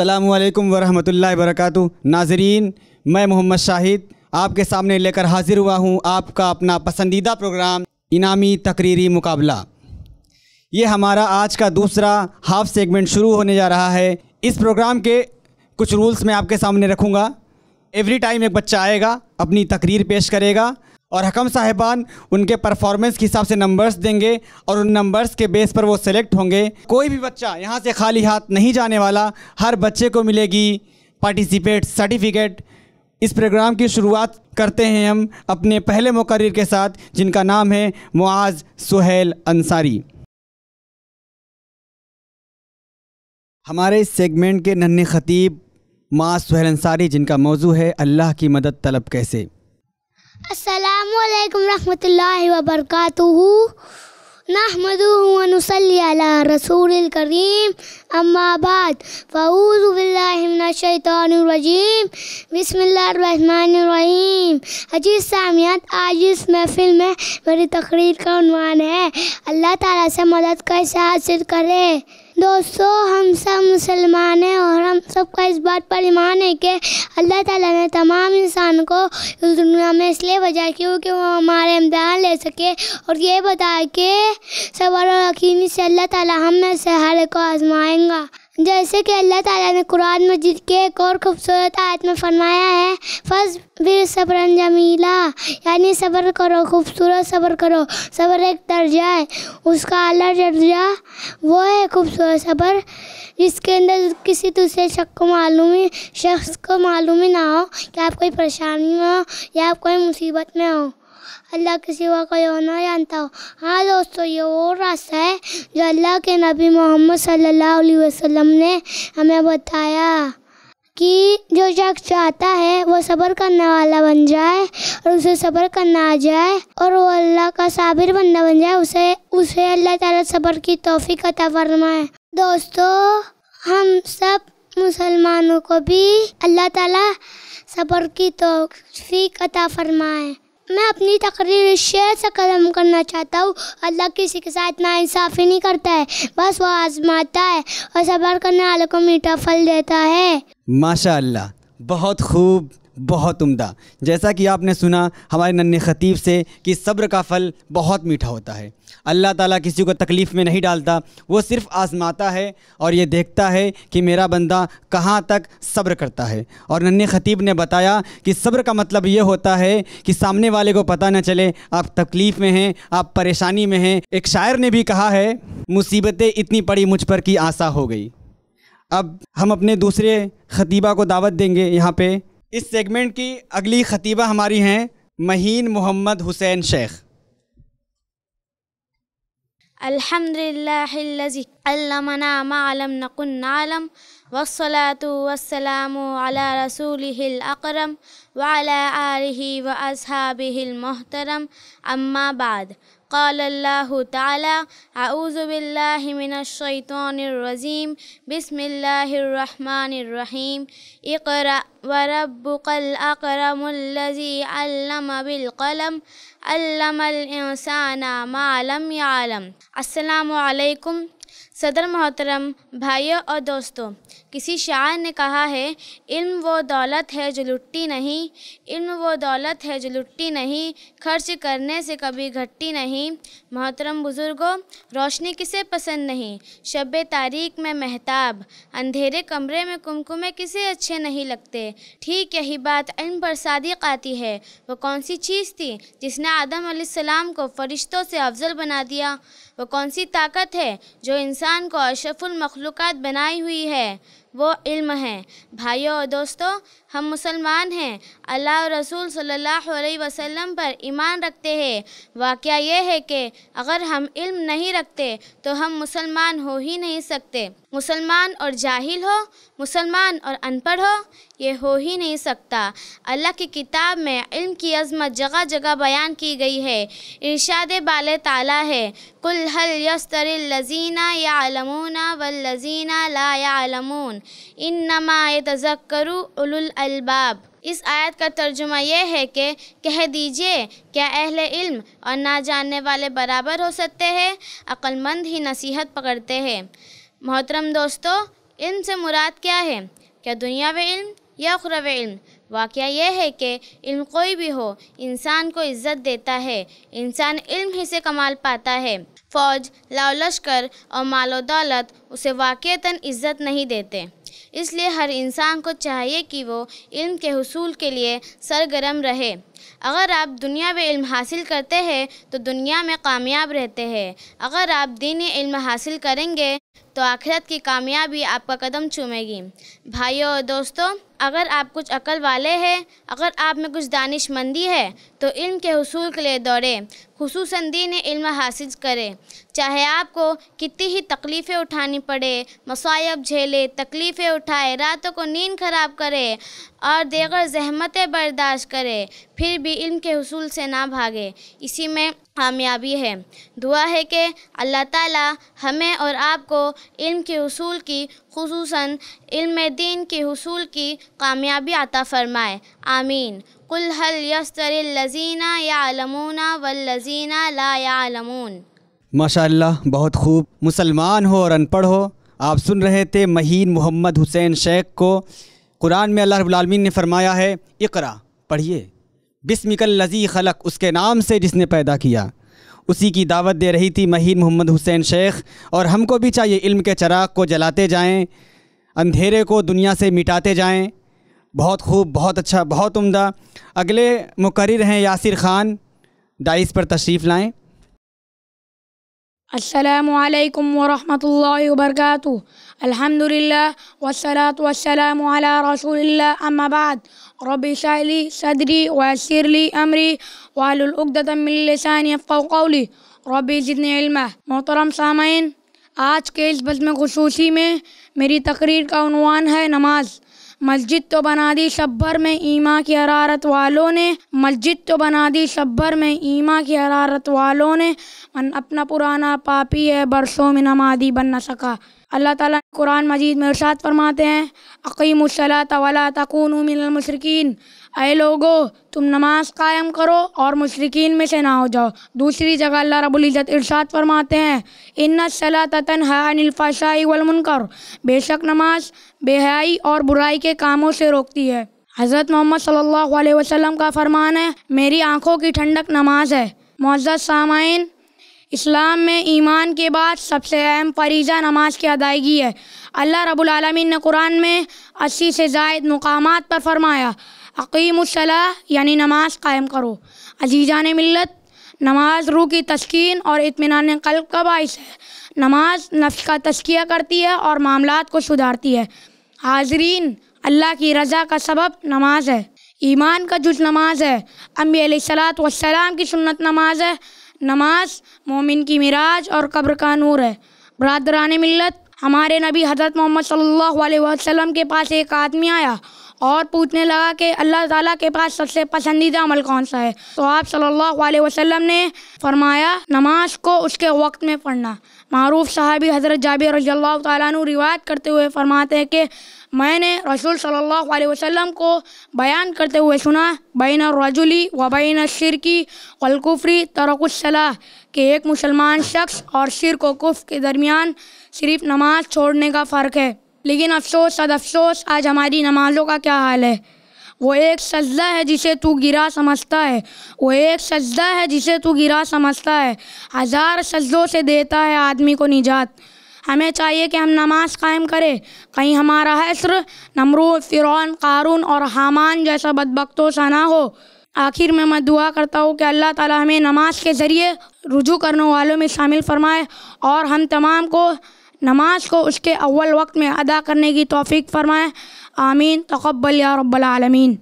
अल्लाम वरहमल वर्क नाजरीन मैं मोहम्मद शाहिद आपके सामने लेकर हाजिर हुआ हूँ आपका अपना पसंदीदा प्रोग्राम इनामी तकरीरी मुकाबला ये हमारा आज का दूसरा हाफ सेगमेंट शुरू होने जा रहा है इस प्रोग्राम के कुछ रूल्स मैं आपके सामने रखूँगा एवरी टाइम एक बच्चा आएगा अपनी तकरीर पेश करेगा और हकम साहबान उनके परफॉर्मेंस के हिसाब से नंबर्स देंगे और उन नंबर्स के बेस पर वो सेलेक्ट होंगे कोई भी बच्चा यहाँ से खाली हाथ नहीं जाने वाला हर बच्चे को मिलेगी पार्टिसिपेट सर्टिफिकेट इस प्रोग्राम की शुरुआत करते हैं हम अपने पहले मुकर के साथ जिनका नाम है मुआज़ सुहेल अंसारी हमारे इस सेगमेंट के नन्हे ख़तीब माँ सुहेल अंसारी जिनका मौजू है अल्लाह की मदद तलब कैसे असलकम वरहमल वबरक नहमदनसली रसूल करीम अम्माबाद फ़ौज़बिल्लाशैतरजीम बसमीम अजीज़ सामियात आज इस महफिल में मेरी तकरीर का उनवान है अल्लाह ताला से मदद कैसे हासिल करें दोस्तों हम सब मुसलमान हैं और हम सबका इस बात पर ईमान है कि अल्लाह ताला ने तमाम इंसान को इस दुनिया में इसलिए भेजा क्योंकि वो हमारे इम्तहान ले सके और ये बताया कि सबर और यकीनी से अल्लाह ताला हम में से हर को आजमाएंगा जैसे कि अल्लाह ताला ने कुरान मजीद के एक और खूबसूरत आयत में फरमाया है फस बिर सब्र जमीला यानी सब्र करो खूबसूरत सब्र करो सब्र एक दर्जा है उसका अला दर्जा वो है खूबसूरत सब्र जिसके अंदर किसी दूसरे शख्स को मालूम ही शख्स को मालूम ही ना हो कि आप कोई परेशानी में हो या आप कोई मुसीबत में हो अल्लाह के सिवा कोई और ना जानता हो हाँ दोस्तों ये वो रास्ता है जो अल्लाह के नबी मोहम्मद सल्लल्लाहु अलैहि वसल्लम ने हमें बताया कि जो शख्स चाहता है वो सब्र करने वाला बन जाए और उसे सब्र करना आ जाए और वो अल्लाह का साबिर बंदा बन जाए उसे उसे अल्लाह ताला सब्र की तोहफी अता फरमाए दोस्तों हम सब मुसलमानों को भी अल्लाह ताला सब्र की तोहफी अता फरमाए मैं अपनी तकरीर शेर से कदम करना चाहता हूँ अल्लाह किसी के साथ इंसाफी नहीं करता है बस वह आजमाता है और सबर करने वाले को मीठा फल देता है माशा बहुत खूब बहुत उम्दा जैसा कि आपने सुना हमारे नन्हे ख़तीब से कि सब्र का फल बहुत मीठा होता है अल्लाह ताला किसी को तकलीफ़ में नहीं डालता वो सिर्फ़ आजमाता है और ये देखता है कि मेरा बंदा कहाँ तक सब्र करता है और नन्हे ख़तीब ने बताया कि सब्र का मतलब ये होता है कि सामने वाले को पता न चले आप तकलीफ़ में हैं आप परेशानी में हैं एक शायर ने भी कहा है मुसीबतें इतनी पड़ी मुझ पर कि आशा हो गई अब हम अपने दूसरे खतीबा को दावत देंगे यहाँ पे इस सेगमेंट की अगली खतीबा हमारी हैं महीन मोहम्मद हुसैन शेख अलहमदिल्लाम मालम वसलाम अकरम व मोहतरम अम्मा बाद قال الله تعالى أعوذ بالله من الشيطان الرجيم بسم الله الرحمن الرحيم اقرأ وربك الأكرم الذي علم بالقلم علم الإنسان ما لم يعلم السلام عليكم صدر محترم بھائیو اور دوستو किसी शायर ने कहा है इल्म वो दौलत है जो लुटती नहीं इल्म वो दौलत है जो लुटती नहीं खर्च करने से कभी घटती नहीं मोहतरम बुज़ुर्गों रोशनी किसे पसंद नहीं शब तारीख में महताब अंधेरे कमरे में कुमकुमे किसे अच्छे नहीं लगते ठीक यही बात इल्म पर सादिक आती है वो कौन सी चीज़ थी जिसने आदम सलाम को फरिश्तों से अफजल बना दिया वह कौन सी ताकत है जो इंसान को अशरफुल मखलूक़ात बनाई हुई है वो इल्म है भाइयों और दोस्तों हम मुसलमान हैं अल्लाह रसूल सल्लल्लाहु अलैहि वसल्लम पर ईमान रखते हैं वाक़ यह है कि अगर हम इल्म नहीं रखते तो हम मुसलमान हो ही नहीं सकते मुसलमान और जाहिल हो मुसलमान और अनपढ़ हो ये हो ही नहीं सकता अल्लाह की किताब में इल्म की अजमत जगह जगह बयान की गई है इर्शाद बाल ताला है कुल हल यस्तर लजीना या आलमूना लजीना ला या आलमून इन नमा तजक्करु अलबाब इस आयत का तर्जुमा यह है कि कह दीजिए क्या अहल इल्म और ना जानने वाले बराबर हो सकते हैं अक्लमंद ही नसीहत पकड़ते हैं मोहतरम दोस्तों इल्म से मुराद क्या है क्या दुनिया में इल्म या अखरव इल्म वाक़ यह है कि इल्म कोई भी हो इंसान को इज़्ज़त देता है इंसान इल्म ही से कमाल पाता है फ़ौज लाव लश्कर और मालो दौलत उसे वाक़ता इज़्ज़त नहीं देते इसलिए हर इंसान को चाहिए कि वो इल्म के हसूल के लिए सरगर्म रहे अगर आप दुनिया में इल्म हासिल करते हैं तो दुनिया में कामयाब रहते हैं अगर आप दीनी इल्म हासिल करेंगे तो आखिरत की कामयाबी आपका कदम चूमेगी भाइयों और दोस्तों अगर आप कुछ अकल वाले हैं अगर आप में कुछ दानिशमंदी है तो इल्म के हसूल के लिए दौड़े खसूस दीन इल्म हासिल करें चाहे आपको कितनी ही तकलीफ़ें उठानी पड़े मसायब झेले तकलीफ़ें उठाए रातों को नींद ख़राब करे और देगर जहमतें बर्दाश्त करे फिर भी इल्म के हसूल से ना भागे इसी में कामयाबी है दुआ है कि अल्लाह ताला हमें और आपको इल्म के हसूल की खसूस इल्म दीन के हसूल की कामयाबी अता फ़रमाए आमीन कुल हल यस्तर लजीना व वल्लजीना ला अलमून माशाल्लाह बहुत खूब मुसलमान हो और अनपढ़ हो आप सुन रहे थे महीन मोहम्मद हुसैन शेख को कुरान में अल्लाह रबालमीन ने फरमाया है इकरा पढ़िए बिस्मिकल लजी खलक उसके नाम से जिसने पैदा किया उसी की दावत दे रही थी महीन मोहम्मद हुसैन शेख और हमको भी चाहिए इल्म के चराग को जलाते जाएं अंधेरे को दुनिया से मिटाते जाएं बहुत खूब बहुत अच्छा बहुत उम्दा अगले मुकर हैं यासिर ख़ान डाइस पर तशरीफ़ लाएँ السلام عليكم ورحمة الله وبركاته الحمد لله والصلاة والسلام على رسول الله أما بعد رب اشرح لي صدري ويسر لي أمري وعلى الأقدة من لساني يفقهوا قولي رب زدني علما محترم سامعين آج كيس इस बस में खसूसी में मेरी तकरीर का मस्जिद तो बना दी शब्बर में ईमा की हरारत वालों ने मस्जिद तो बना दी शब्बर में ईमा की हरारत वालों ने मन अपना पुराना पापी है बरसों में नमादी बन न सका अल्लाह ताला कुरान मजीद में अरसात फरमाते हैं उसला तवला तकून मिनल मुशरकिन अरे लोगो तुम नमाज कायम करो और मुशरकिन में से ना हो जाओ दूसरी जगह अल्लाह रबुल्ज़त इरशाद फरमाते हैं सला ततन हानिलफ़ाशाई वलमनकर बेशक नमाज बेहयाई और बुराई के कामों से रोकती है हज़रत मोहम्मद सल्लल्लाहु अलैहि वसल्लम का फरमान है मेरी आँखों की ठंडक नमाज है मोज़त सामाइन इस्लाम में ईमान के बाद सबसे अहम फरीजा नमाज की अदायगी है अल्लाह रब्बुल आलमीन ने कुरान में अस्सी से जायद मकाम पर फरमाया अकीमसला यानी नमाज कायम करो अजीज़ा ने मिलत नमाज रूह की तस्किन और इतमान कल्ब का बायस है नमाज नफ्स का तस्किया करती है और मामला को सुधारती है हाजरीन अल्लाह की रज़ा का सबब नमाज है ईमान का जुज नमाज है अम्बी सलात वसलाम की सुन्नत नमाज है नमाज मोमिन की मिराज और कब्र का नूर है बरदरान मिलत हमारे नबी हज़रत मोहम्मद सल्लल्लाहु अलैहि वसल्लम के पास एक आदमी आया और पूछने लगा कि अल्लाह ताला के पास सबसे पसंदीदा अमल कौन सा है तो आप सल्लल्लाहु अलैहि वसल्लम ने फरमाया नमाज को उसके वक्त में पढ़ना मरूफ साहबी हज़रत जाबिर रजील्ला तु रिवायत करते हुए फरमाते हैं कि मैंने रसूल सल्लल्लाहु अलैहि वसल्लम को बयान करते हुए सुना बैन रजुली व बैन शिरकी वलकुफ़री तरकुसला के एक मुसलमान शख्स और शिर को कुफ़ के दरमियान सिर्फ नमाज छोड़ने का फ़र्क है लेकिन अफसोस सद अफसोस आज हमारी नमाजों का क्या हाल है वो एक सजदा है जिसे तू गिरा समझता है वो एक सजदा है जिसे तू गिरा समझता है हज़ार सजदों से देता है आदमी को निजात हमें चाहिए कि हम नमाज कायम करें कहीं हमारा हसर नमरू फ़िरौन कारून और हामान जैसा बदबकतों सा ना हो आखिर में मैं दुआ करता हूँ कि अल्लाह ताला हमें नमाज के ज़रिए रुजू करने वालों में शामिल फरमाए और हम तमाम को नमाज को उसके अव्वल वक्त में अदा करने की तोफ़ी फ़रमाएँ आमीन तकबल या रब्बालमीन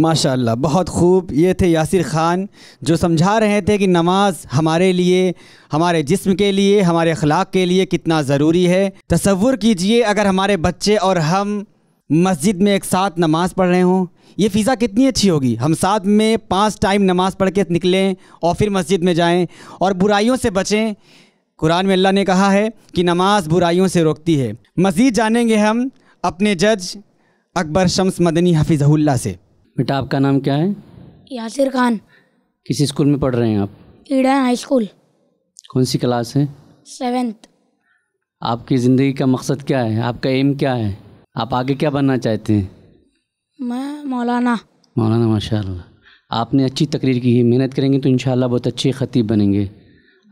माशाल्लाह बहुत खूब ये थे यासिर ख़ान जो समझा रहे थे कि नमाज हमारे लिए हमारे जिस्म के लिए हमारे अखलाक के लिए कितना ज़रूरी है तसवुर कीजिए अगर हमारे बच्चे और हम मस्जिद में एक साथ नमाज़ पढ़ रहे हों ये फ़िज़ा कितनी अच्छी होगी हम साथ में पांच टाइम नमाज़ पढ़ के निकलें और फिर मस्जिद में जाएं और बुराइयों से बचें कुरान में अल्लाह ने कहा है कि नमाज बुराइयों से रोकती है मज़ीद जानेंगे हम अपने जज अकबर शम्स मदनी हफीज़हुल्ला से बेटा आपका नाम क्या है यासिर खान किस स्कूल में पढ़ रहे हैं आप ईडन हाई स्कूल कौन सी क्लास है सेवेंथ आपकी ज़िंदगी का मकसद क्या है आपका एम क्या है आप आगे क्या बनना चाहते हैं मैं मौलाना मौलाना माशा आपने अच्छी तकरीर की है मेहनत करेंगे तो इन बहुत अच्छे ख़तीब बनेंगे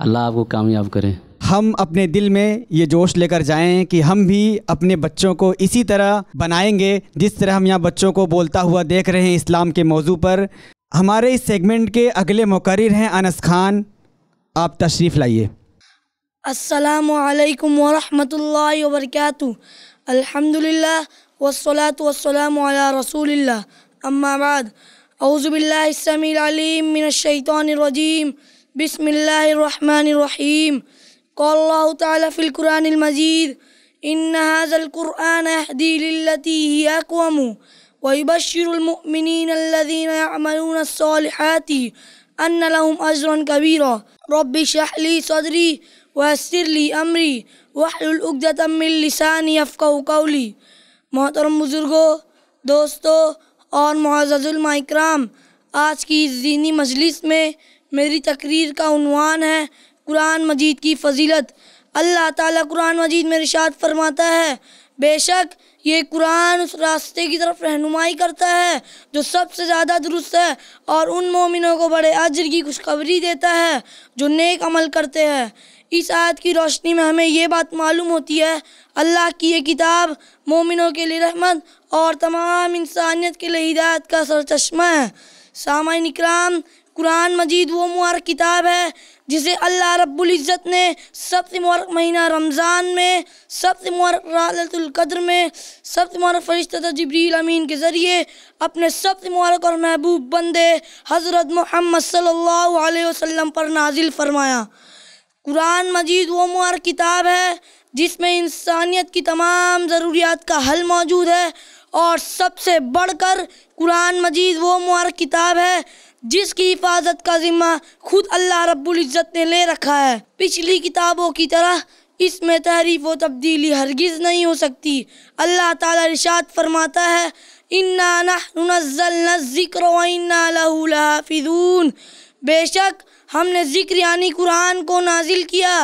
अल्लाह आपको कामयाब करें हम अपने दिल में ये जोश लेकर जाएं कि हम भी अपने बच्चों को इसी तरह बनाएंगे जिस तरह हम यहाँ बच्चों को बोलता हुआ देख रहे हैं इस्लाम के मौजू पर हमारे इस सेगमेंट के अगले मुकर हैं अनस खान आप तशरीफ़ लाइए असलकम वरम वरहमतुल्लाहि अल्हम्दुलिल्लाह वस्सलातु वस्सलामु अला रसूलिल्लाह अम्मा रजीम بسم الله الرحمن الرحيم قال الله تعالى في القرآن المجيد إن هذا القرآن يهدي للتي هي أقوم ويبشر المؤمنين الذين يعملون الصالحات أن لهم أجرا كبيرا رب اشرح لي صدري ويسر لي أمري واحلل عقدة من لساني يفقه قولي محترم بزرگو دوستو اور معزز الما آج کی اس دینی مجلس میں मेरी तकरीर का उनवान है कुरान मजीद की फजीलत अल्लाह ताला कुरान मजीद में रिशात फरमाता है बेशक ये कुरान उस रास्ते की तरफ रहनुमाई करता है जो सबसे ज़्यादा दुरुस्त है और उन मोमिनों को बड़े अजर की खुशखबरी देता है जो नेक अमल करते हैं इस आयत की रोशनी में हमें ये बात मालूम होती है अल्लाह की ये किताब मोमिनों के लिए रहमत और तमाम इंसानियत के लिए हिदायत का सरचश्मा है सामाइन इक्राम कुरान मजीद वो मुबारक किताब है जिसे अल्लाह रब्ज़त ने सबसे मुबारक महीना रमज़ान में सबसे मुबारक रातुल्क़द्र में सबसे मुबारक फ़रिश्ता जबरील अमीन के ज़रिए अपने सबसे मुबारक और महबूब बंदे हज़रत मोहम्मद सल्लल्लाहु अलैहि वसल्लम पर नाजिल फरमाया कुरान मजीद वो मुबारक किताब है जिसमें इंसानियत की तमाम ज़रूरियात का हल मौजूद है और सबसे बढ़कर कुरान मजीद वो मुबारक किताब है जिसकी हिफाजत का जिम्मा खुद अल्लाह रब्बुल इज़्ज़त ने ले रखा है पिछली किताबों की तरह इसमें तहरीफ व तब्दीली हरगिज़ नहीं हो सकती अल्लाह ताला इरशाद फरमाता है इन्नाज़िक्र बेशक हमने ज़िक्र यानी कुरान को नाजिल किया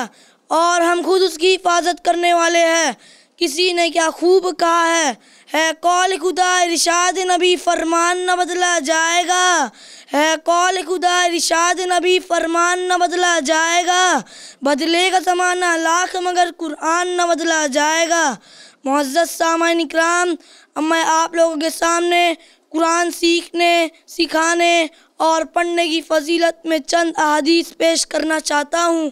और हम खुद उसकी हिफाजत करने वाले हैं किसी ने क्या खूब कहा है है कौल खुदा इरशाद नबी फरमान न बदला जाएगा है कौल खुदा इरशाद नबी फरमान न बदला जाएगा बदलेगा जमाना लाख मगर कुरान न बदला जाएगा मुआज़त सामान इक्राम अब मैं आप लोगों के सामने कुरान सीखने सिखाने और पढ़ने की फजीलत में चंद अदीस पेश करना चाहता हूँ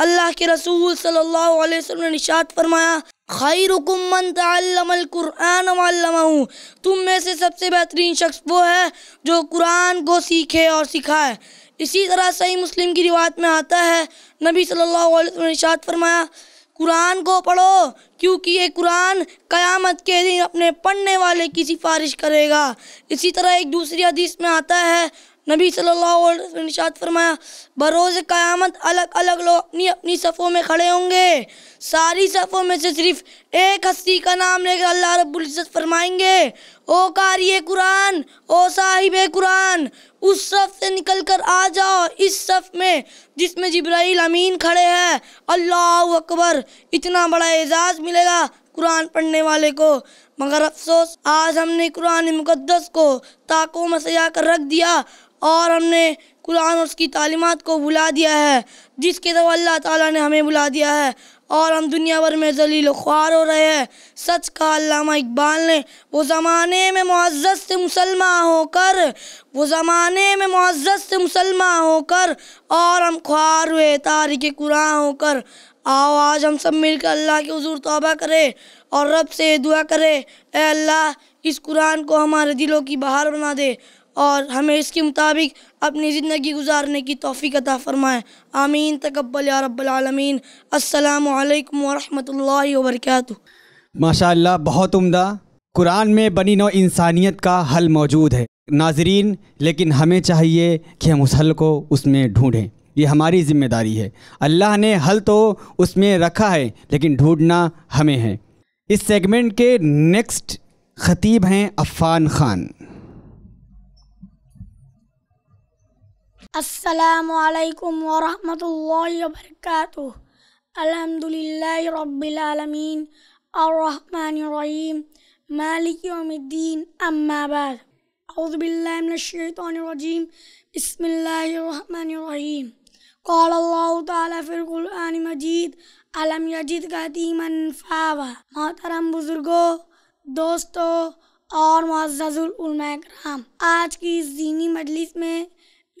अल्लाह के रसूल सल्लल्लाहु अलैहि वसल्लम ने निशात फरमाया खैरुकुमन तमकुरान वालू तुम में से सबसे बेहतरीन शख्स वो है जो कुरान को सीखे और सिखाए इसी तरह सही मुस्लिम की रिवायत में आता है नबी सल्लल्लाहु अलैहि वसल्लम ने निशात फरमाया कुरान को पढ़ो क्योंकि ये कुरान क़यामत के दिन अपने पढ़ने वाले की सिफारिश करेगा इसी तरह एक दूसरी हदीस में आता है नबी सल्लल्लाहु अलैहि वसल्लम ने निशात फरमाया बरोज़ क़यामत अलग अलग लोग अपनी अपनी सफ़ों में खड़े होंगे सारी सफ़ों में से सिर्फ एक हस्ती का नाम लेकर अल्लाह रब्बुल्ज़त फरमाएंगे ओ कारी कुरान ओ साहिब कुरान उस सफ़ से निकल कर आ जाओ इस सफ़ में जिसमें जिब्राइल अमीन खड़े हैं अल्लाह अकबर इतना बड़ा एजाज़ मिलेगा कुरान पढ़ने वाले को मगर अफसोस आज हमने कुरान मुकद्दस को ताकों में सजा कर रख दिया और हमने कुरान और उसकी तालीमत को भुला दिया है जिसके तो अल्लाह ताला ने हमें बुला दिया है और हम दुनिया भर में जलील ख्वार हो रहे हैं सच का अल्लामा इकबाल ने वो ज़माने में मुआज़त से मुसलमान होकर वो ज़माने में मुआज़त से मुसलमान होकर और हम ख्वार हुए तारिक कुरान होकर आओ आज हम सब मिलकर अल्लाह के हजूर तोबा करें और रब से दुआ करें अल्लाह इस कुरान को हमारे दिलों की बहार बना दे और हमें इसके मुताबिक अपनी ज़िंदगी गुजारने की तोफ़ी अता फ़रमाएँ आमीन तकबल रबालमीन असलकम वरहमल वर्क माशा बहुत उम्दा कुरान में बनी नौ इंसानियत का हल मौजूद है नाजरीन लेकिन हमें चाहिए कि हम उस हल को उसमें ढूँढें ये हमारी ज़िम्मेदारी है अल्लाह ने हल तो उसमें रखा है लेकिन ढूँढना हमें है इस सेगमेंट के नेक्स्ट ख़तीब हैं अफ़ान ख़ान السلام عليكم ورحمة الله وبركاته الحمد لله رب العالمين الرحمن الرحيم مالك يوم الدين أما بعد أعوذ بالله من الشيطان الرجيم بسم الله الرحمن الرحيم قال الله تعالى في القرآن المجيد ألم یجید یتیما فاوا محترم بزرگو دوستو اور معزز العلماء اکرام آج کی اس دینی مجلس میں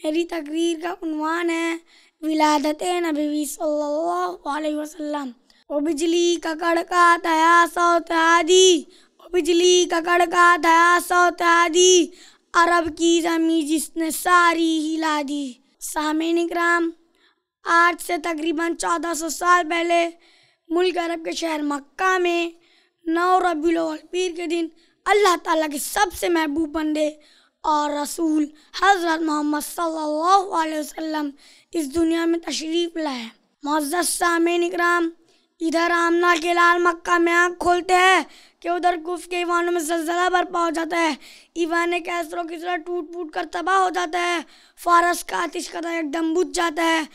मेरी तकरीर का उनवान है विलादत नबी सल्लल्लाहु वसल्लम ओ बिजली का कड़का दया सौ तहादी ओ बिजली का कड़का दया सौ तहादी अरब की जमी जिसने सारी हिला दी सामिन इक्राम आज से तकरीबन 1400 साल पहले मुल्क अरब के शहर मक्का में नौ रबी रबील के दिन अल्लाह ताला के सबसे महबूब बंदे और रसूल हज़रत मोहम्मद सल्लल्लाहु अलैहि वसल्लम इस दुनिया में तशरीफ़ लाए मोज़ सामिन इकराम इधर आमना के लाल मक्का में आँख खोलते हैं कि उधर कुफ के ईवानों में जलजला बर्पा हो जाता है ईवान के असरों की तरह टूट फूट कर तबाह हो जाता है फारस का आतिश कदा एकदम बुझ जाता है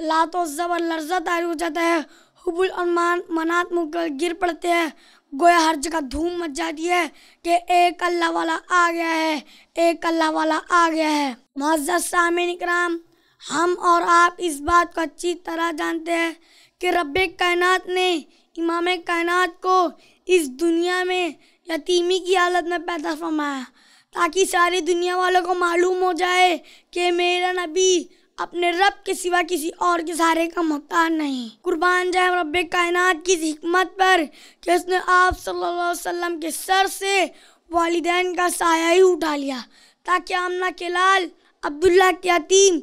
लातों जबर लर्जा तारी हो जाता है हुबुल और मान मनात मुकर गिर पड़ते हैं गोया हर जगह धूम मच जाती है कि एक अल्लाह वाला आ गया है एक अल्लाह वाला आ गया है मोज़ सामिन कराम हम और आप इस बात को अच्छी तरह जानते हैं कि रब कायनात ने इमाम कायनात को इस दुनिया में यतीमी की हालत में पैदा फरमाया ताकि सारी दुनिया वालों को मालूम हो जाए कि मेरा नबी अपने रब के सिवा किसी और के सहारे का मोहताज नहीं कुर्बान जाए रब कायनात की हमत पर कि उसने आप सल्लल्लाहु अलैहि वसल्लम के सर से वालदेन का साया ही उठा लिया ताकि आमना के लाल अब्दुल्ला के यतीम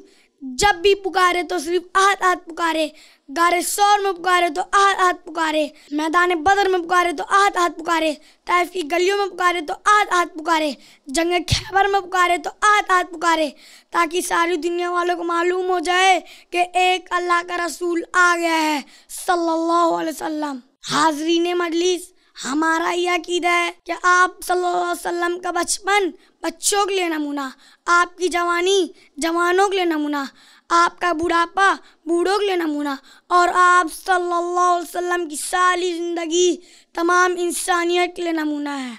जब भी पुकारे तो सिर्फ आहत आहत पुकारे गारे शौर में पुकारे तो आहत आहत पुकारे मैदान बदर में पुकारे तो आहत आहत पुकारे ताइफ की गलियों में पुकारे तो आहत आहत पुकारे जंग खैबर में पुकारे तो आहत आहत पुकारे ताकि सारी दुनिया वालों को मालूम हो जाए कि एक अल्लाह का रसूल आ गया है सल्लल्लाहु अलैहि वसल्लम हाजरीन मजलिस हमारा ये अकीदा है कि आप सल्लल्लाहु अलैहि वसल्लम का बचपन बच्चों के लिए नमूना आपकी जवानी जवानों के लिए नमूना आपका बुढ़ापा बूढ़ों के लिए नमूना और आप सल्लल्लाहु अलैहि वसल्लम की सारी ज़िंदगी तमाम इंसानियत के लिए नमूना है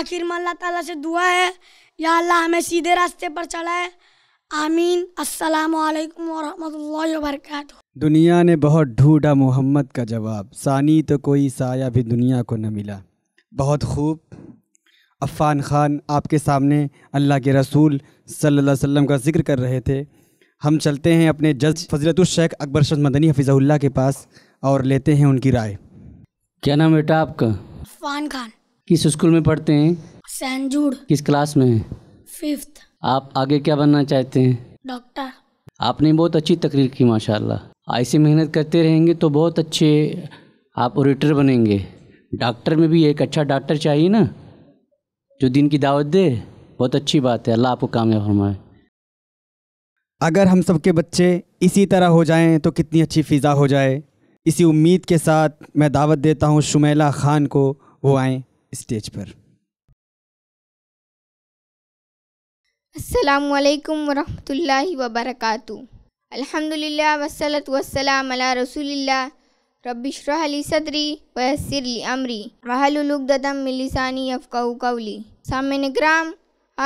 आखिर में अल्लाह ताला से दुआ है या अल्लाह हमें सीधे रास्ते पर चलाए आमीन अस्सलाम वालेकुम वरहमतुल्लाहि वबरकatuh दुनिया ने बहुत ढूंढा मोहम्मद का जवाब सानी तो कोई साया भी दुनिया को न मिला बहुत खूब अफ़ान ख़ान आपके सामने अल्लाह के रसूल सल्लल्लाहु अलैहि वसल्लम का जिक्र कर रहे थे हम चलते हैं अपने जज फजरतुलशेख अकबर शद मदनी हफीज़ल्ला के पास और लेते हैं उनकी राय क्या नाम बेटा आपका अफ़ान खान किस स्कूल में पढ़ते हैं सैनजूड किस क्लास में है फिफ्थ आप आगे क्या बनना चाहते हैं डॉक्टर आपने बहुत अच्छी तकरीर की माशाल्लाह ऐसी मेहनत करते रहेंगे तो बहुत अच्छे आप ओरेटर बनेंगे डॉक्टर में भी एक अच्छा डॉक्टर चाहिए ना जो दिन की दावत दे बहुत अच्छी बात है अल्लाह आपको कामयाब फरमाए अगर हम सबके बच्चे इसी तरह हो जाएं तो कितनी अच्छी फ़िज़ा हो जाए इसी उम्मीद के साथ मैं दावत देता हूं शुमेला ख़ान को वो आए स्टेज पर असलकम ला वरकू अल्हम्दुलिल्लाह वसलत वसलाम अला रसूलिल्लाह रबिशरहली सदरी वयसरली अमरी वहलुलगदम मिलसानी अफ़ाऊ कौली सामिन कराम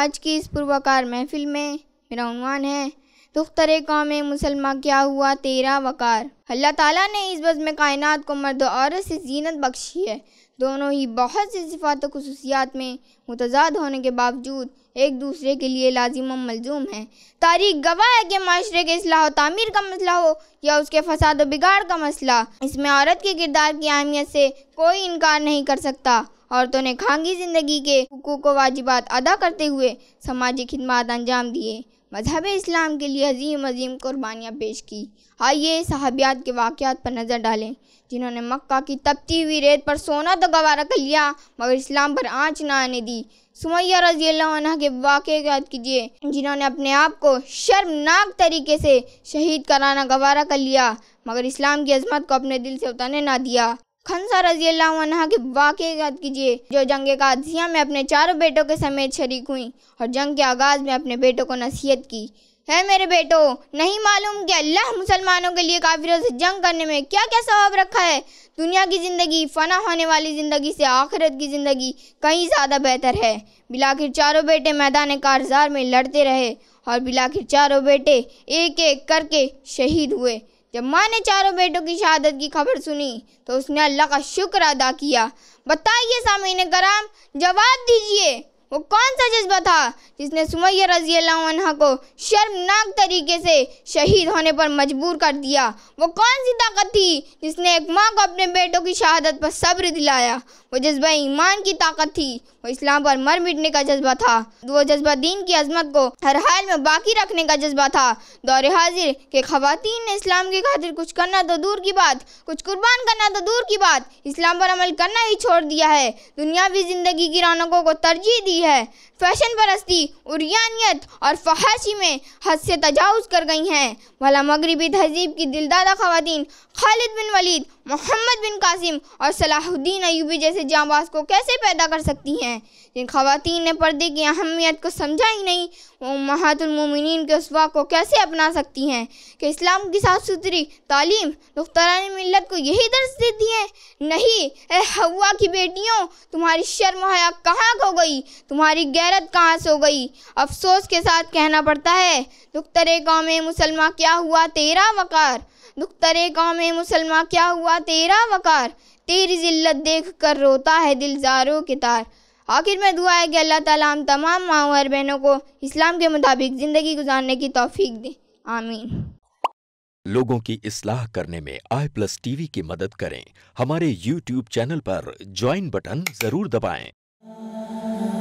आज की इस पुरवाकार महफिल में मेरा उनवान है दुख्तर कौम मुसलमा क्या हुआ तेरा वकार अल्लाह ताला ने इस बज़ में कायनात को मर्द औरत से जीनत बख्शी है दोनों ही बहुत सी सिफात खसूसियात में मुतजाद होने के बावजूद एक दूसरे के लिए लाजिम मलजूम है तारीख गवाह है कि माशरे के असलाह तमीर का मसला हो या उसके फसाद व बिगाड़ का मसला इसमें औरत के किरदार की अहमियत से कोई इनकार नहीं कर सकता औरतों ने खांगी ज़िंदगी के हकूक़ व वाजिबात अदा करते हुए समाजी खदमात अंजाम दिए मजहब इस्लाम के लिए अजीम अजीम कुर्बानियाँ पेश की आइए सहाबियात के वाक़ात पर नज़र डालें जिन्होंने मक्का की तपती हुई रेत पर सोना तो गवारा कर लिया मगर इस्लाम पर आँच ना आने दी सुमैया रजी अल्लाह के वाक़े याद कीजिए जिन्होंने अपने आप को शर्मनाक तरीके से शहीद कराना गवारा कर लिया मगर इस्लाम की अजमत को अपने दिल से उतरने ना दिया खनसा रजी अल्लाह के वाक याद कीजिए जो जंग कादसिया में अपने चारों बेटों के समेत शरीक हुई और जंग के आगाज़ में अपने बेटों को नसीहत की है मेरे बेटो नहीं मालूम कि अल्लाह मुसलमानों के लिए काफिरों से जंग करने में क्या क्या सवाब रखा है दुनिया की ज़िंदगी फ़ना होने वाली ज़िंदगी से आखिरत की ज़िंदगी कहीं ज़्यादा बेहतर है बिलाखिर चारों बेटे मैदान कारजार में लड़ते रहे और बिलाखिर चारों बेटे एक एक करके शहीद हुए जब माँ ने चारों बेटों की शहादत की खबर सुनी तो उसने अल्लाह का शुक्र अदा किया बताइए सामीन कराम जवाब दीजिए वो कौन सा जज्बा था जिसने सुमैया रजी अल्लाह को शर्मनाक तरीके से शहीद होने पर मजबूर कर दिया वो कौन सी ताकत थी जिसने एक माँ को अपने बेटों की शहादत पर सब्र दिलाया वो जज्बा ईमान की ताकत थी वो इस्लाम पर मर मिटने का जज्बा था वो जज्बा दीन की अजमत को हर हाल में बाकी रखने का जज्बा था दौर हाजिर के खातन ने इस्लाम की खातिर कुछ करना तो दूर की बात कुछ कुर्बान करना तो दूर की बात इस्लाम पर अमल करना ही छोड़ दिया है दुनियावी ज़िंदगी की रौनकों को तरजीह दी है फैशन परस्ती उरियानियत और फहाशी में हद से तजावज़ कर गई हैं भला मगरबी तहजीब की दिलदादा खातन खालिद बिन वलीद मोहम्मद बिन कासिम और सलाहुद्दीन अयूबी जैसे जाबाज को कैसे पैदा कर सकती हैं जिन खातन ने पर्दे की अहमियत को समझा ही नहीं वो महातुलमिन के उसवा को कैसे अपना सकती हैं कि इस्लाम की साफ सुथरी तालीम दुख्तरान मिलत को यही दर्ज देती हैं नहीं ए हवा की बेटियों तुम्हारी शर्म हया कहाँ खो गई तुम्हारी गैरत कहाँ सो गई अफसोस के साथ कहना पड़ता है दुख्तर में मुसलमा क्या हुआ तेरा वक़ार दुख्तरे गाँव में मुसलमान क्या हुआ तेरा वकार तेरी जिल्लत देख कर रोता है दिल जारो के तार आखिर में दुआ है कि अल्लाह ताला हम तमाम माओ और बहनों को इस्लाम के मुताबिक ज़िंदगी गुजारने की तौफीक दे आमीन लोगों की इसलाह करने में आई प्लस टीवी की मदद करें हमारे यूट्यूब चैनल पर ज्वाइन बटन ज़रूर दबाएं